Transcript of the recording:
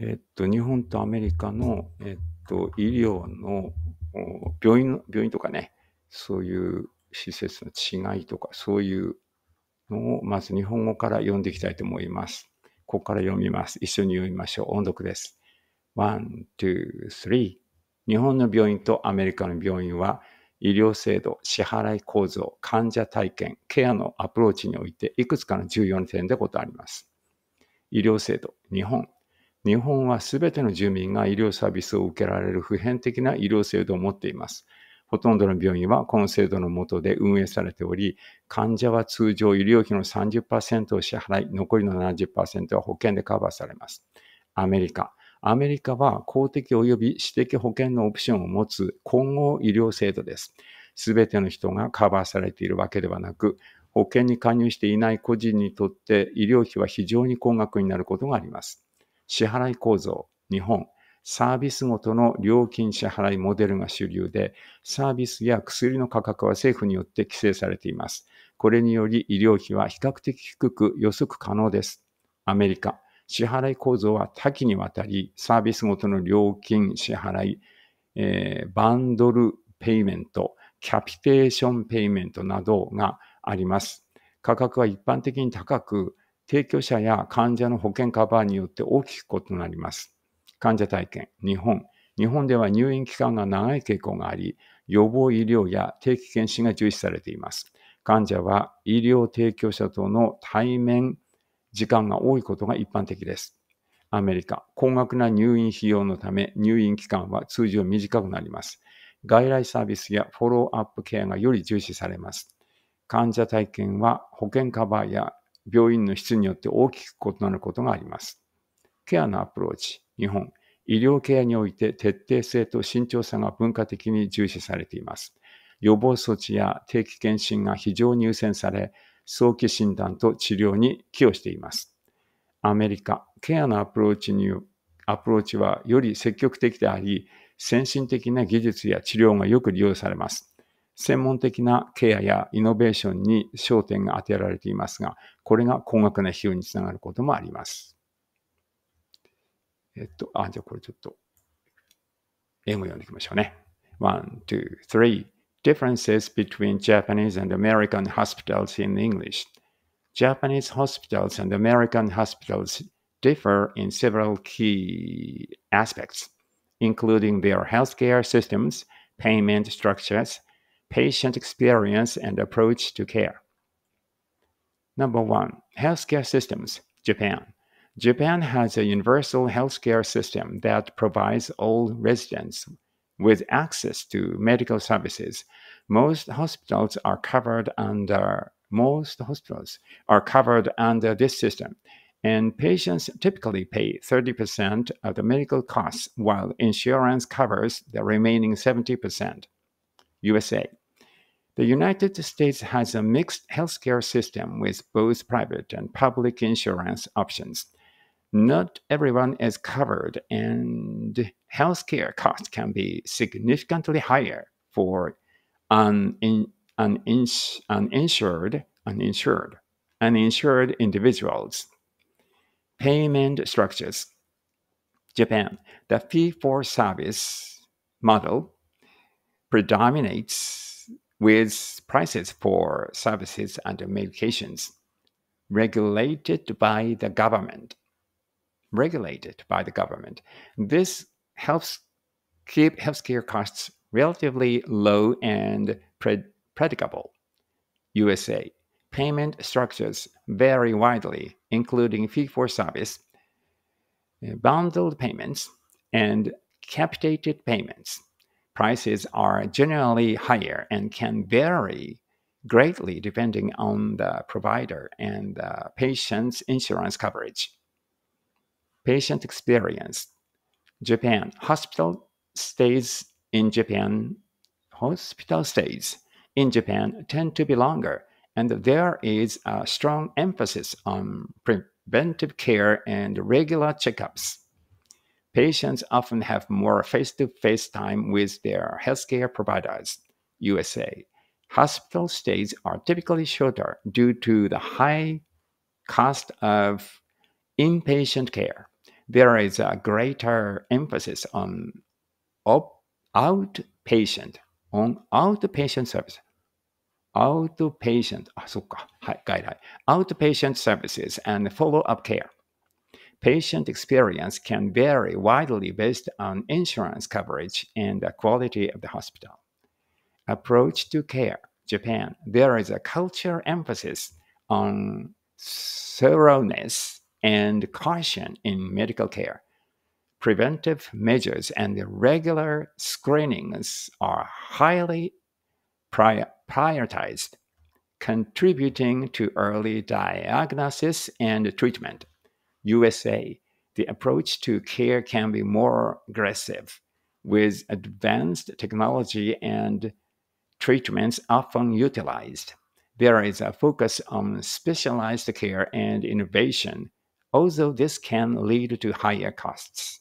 えっと、日本とアメリカの、えっと、医療の病院の、病院とかね、そういう施設の違いとか、そういうのを、まず日本語から読んでいきたいと思います。ここから読みます。一緒に読みましょう。音読です。1、2、3。日本の病院とアメリカの病院は、医療制度、支払い構造、患者体験、ケアのアプローチにおいて、いくつかの重要な点で異なります。医療制度、日本、日本はすべての住民が医療サービスを受けられる普遍的な医療制度を持っています。ほとんどの病院はこの制度の下で運営されており、患者は通常医療費の30%を支払い、残りの70%は保険でカバーされます。アメリカ。アメリカは公的及び私的保険のオプションを持つ混合医療制度です。すべての人がカバーされているわけではなく、保険に加入していない個人にとって医療費は非常に高額になることがあります。支払い構造、日本、サービスごとの料金支払いモデルが主流で、サービスや薬の価格は政府によって規制されています。これにより医療費は比較的低く予測可能です。アメリカ、支払い構造は多岐にわたり、サービスごとの料金支払い、えー、バンドルペイメント、キャピテーションペイメントなどがあります。価格は一般的に高く、提供者や患者の保険カバーによって大きく異なります。患者体験、日本。日本では入院期間が長い傾向があり、予防医療や定期検診が重視されています。患者は医療提供者との対面時間が多いことが一般的です。アメリカ、高額な入院費用のため入院期間は通常短くなります。外来サービスやフォローアップケアがより重視されます。患者体験は保険カバーや病院の質によって大きく異なることがあります。ケアのアプローチ、日本、医療ケアにおいて徹底性と慎重さが文化的に重視されています。予防措置や定期検診が非常に優先され、早期診断と治療に寄与しています。アメリカ、ケアのアプローチにアプローチはより積極的であり、先進的な技術や治療がよく利用されます。専門的なケアやイノベーションに焦点が当てられていますが、これが高額な費用につながることもあります。えっと、あ、じゃあこれちょっと、英語読んでいきましょうね。1, 2, 3 Differences between Japanese and American hospitals in English. Japanese hospitals and American hospitals differ in several key aspects, including their healthcare systems, payment structures, patient experience and approach to care. Number one, healthcare systems, Japan. Japan has a universal healthcare system that provides all residents with access to medical services. Most hospitals are covered under most hospitals are covered under this system, and patients typically pay 30% of the medical costs while insurance covers the remaining 70%. USA the United States has a mixed healthcare system with both private and public insurance options. Not everyone is covered, and healthcare costs can be significantly higher for unin- uninsured, uninsured, uninsured individuals. Payment structures. Japan, the fee for service model predominates with prices for services and medications regulated by the government. Regulated by the government. This helps keep healthcare costs relatively low and pred predictable. USA payment structures vary widely, including fee for service, bundled payments, and capitated payments prices are generally higher and can vary greatly depending on the provider and the patient's insurance coverage. Patient experience Japan hospital stays in Japan hospital stays in Japan tend to be longer and there is a strong emphasis on preventive care and regular checkups. Patients often have more face to face time with their healthcare providers. USA. Hospital stays are typically shorter due to the high cost of inpatient care. There is a greater emphasis on outpatient, on outpatient service. Outpatient, ah, outpatient services and follow-up care patient experience can vary widely based on insurance coverage and the quality of the hospital. Approach to care Japan, there is a culture emphasis on thoroughness and caution in medical care. Preventive measures and regular screenings are highly prioritized, contributing to early diagnosis and treatment. USA, the approach to care can be more aggressive with advanced technology and treatments often utilized. There is a focus on specialized care and innovation, although this can lead to higher costs.